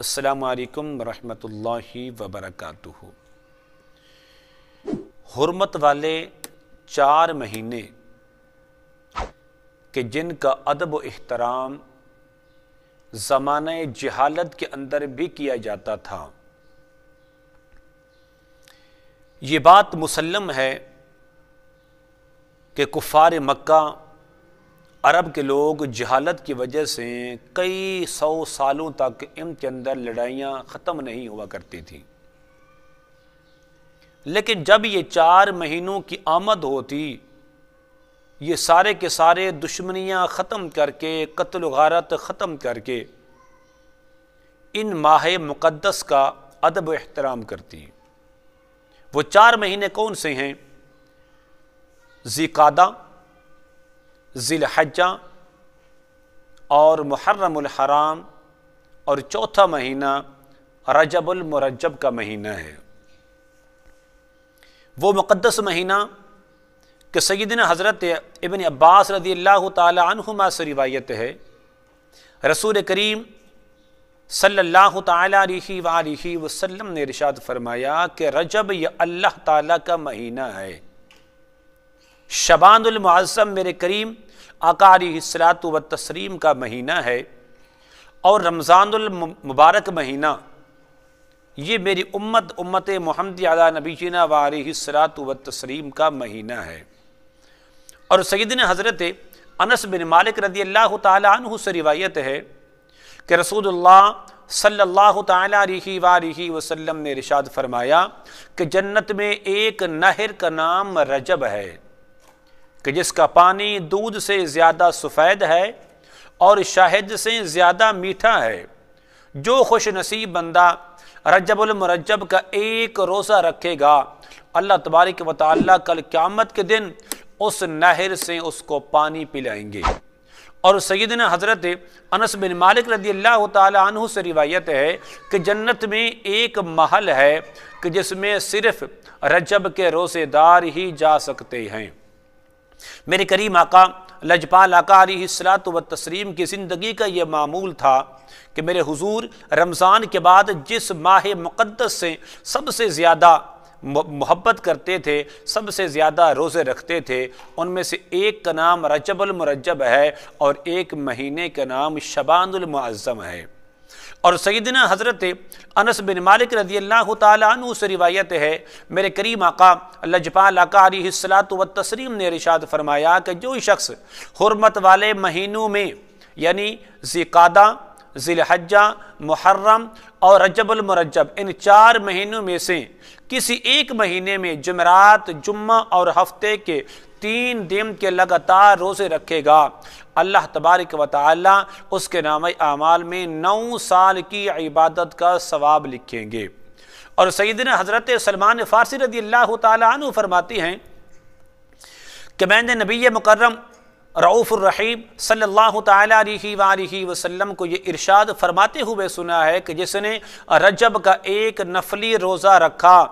असलकम वरहि वबरक हरमत वाले चार महीने के जिनका अदब एहतराम ज़मान जहालत के अंदर भी किया जाता था ये बात मुसलम है कि कुफ़ार मक्का अरब के लोग जहालत की वजह से कई सौ सालों तक इम के अंदर लड़ाइयाँ ख़त्म नहीं हुआ करती थी लेकिन जब ये चार महीनों की आमद होती ये सारे के सारे दुश्मनियाँ ख़त्म करके कत्ल गारत ख़त्म करके इन माह मुक़दस का अदब एहतराम करती हैं वो चार महीने कौन से हैं जिकादा ज़िलहजा और मुहर्रमुल हराम और चौथा महीना रजबुल का महीना है वो मुक़दस महीना कि सैदन हज़रत इबन अब्बास रदी अल्लाह तुमा से रिवायत है रसूल करीम सल्लल्लाहु अलैहि वसल्लम ने इरशाद फरमाया कि रजब ये अल्लाह ताला का महीना है शबानमज़म मेरे करीम आकारी सलात व तस्रीम का महीना है और रमज़ानमबारक महीना ये मेरी उम्मत उम्मत महमद अला वारी सलात व तस्रीम का महीना है और सैदन हज़रत अनस बिन मालिक रदी अल्लाह तु से रिवायत है कि रसूलुल्लाह सल्लल्लाहु सल्ला वारही वसल्लम ने रिशाद फरमाया कि जन्नत में एक नहर का नाम रजब है कि जिसका पानी दूध से ज़्यादा सफ़ेद है और शहद से ज़्यादा मीठा है जो खुश नसीब बंदा रजबुलमरजब का एक रोज़ा रखेगा अल्लाह तबारक वाली कल क़्यामत के दिन उस नहर से उसको पानी पिलाएंगे और सैदन हज़रत अनस बिन मालिक रदी अल्लाह तु से रिवायत है कि जन्नत में एक महल है कि जिसमें सिर्फ़ रजब के रोज़ेदार ही जा सकते हैं मेरे करीम आका लजपाल आका सलात व तस्रीम की ज़िंदगी का ये मामूल था कि मेरे हुजूर रमज़ान के बाद जिस माह मुक़दस से सबसे ज़्यादा मोहब्बत करते थे सबसे ज़्यादा रोज़े रखते थे उनमें से एक का नाम रजबलमरजब है और एक महीने का नाम शबानुलमज़म है और सईदन हज़रत अनस बिन मालिक रजी अल्लाह तु से रिवायत है मेरे करीम आका लजपाल आका सलात व तस्रीम ने रिशात फरमाया कि जो शख्स हरमत वाले महीनों में यानी जिकादा जिलहजा मुहर्रम और रजबल मुरजब इन चार महीनों में से किसी एक महीने में जमरात जुम्मा और हफ्ते के तीन दिन के लगातार रोज़े रखेगा अल्लाह तबारक व ताली उसके नाम आमाल में नौ साल की इबादत का सवाब लिखेंगे और सईदिन हज़रत सलमान फ़ारसी रदी अल्लाह तु फरमाती हैं कि मैंने नबी मुकर्रम रऊफ़ुररहीम सल्लल्लाहु अलैहि वसल्लम को ये इरशाद फरमाते हुए सुना है कि जिसने रजब का एक नफली रोज़ा रखा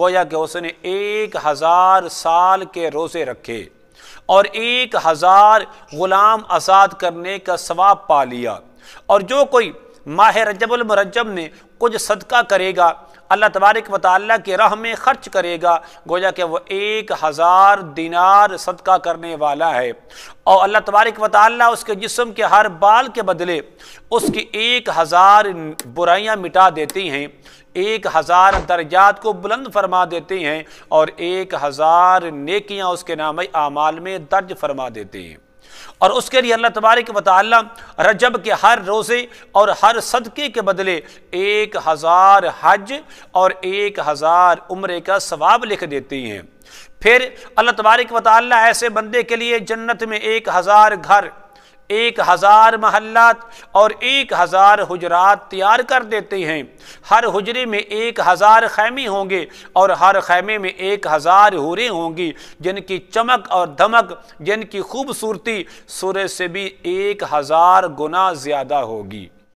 गोया कि उसने एक हज़ार साल के रोज़े रखे और एक हज़ार ग़ुलाम आज़ाद करने का सवाब पा लिया और जो कोई माह रजबुलमरजब ने कुछ सदका करेगा अल्लाह तबारक वाली के रह में खर्च करेगा गोया कि वह एक हज़ार दिनार सदका करने वाला है और अल्लाह तबारक वाली उसके जिसम के हर बाल के बदले उसकी एक हज़ार बुराइयाँ मिटा देती हैं एक हज़ार दर्जात को बुलंद फरमा देते हैं और एक हज़ार नेकियाँ उसके नाम आमाल में दर्ज फरमा देते हैं और उसके लिए अल्लाह तबारक वाली रजब के हर रोज़े और हर सदक़े के बदले एक हज़ार हज और एक हज़ार उम्र का सवाब लिख देती हैं फिर अल्लाह तबारक वाली ऐसे बंदे के लिए जन्नत में एक हज़ार घर एक हज़ार महल्लात और एक हज़ार हजरात तैयार कर देते हैं हर हजरे में एक हज़ार खैमे होंगे और हर खैमे में एक हज़ार हुरें होंगी जिनकी चमक और धमक जिनकी खूबसूरती सूर्य से भी एक हज़ार गुना ज़्यादा होगी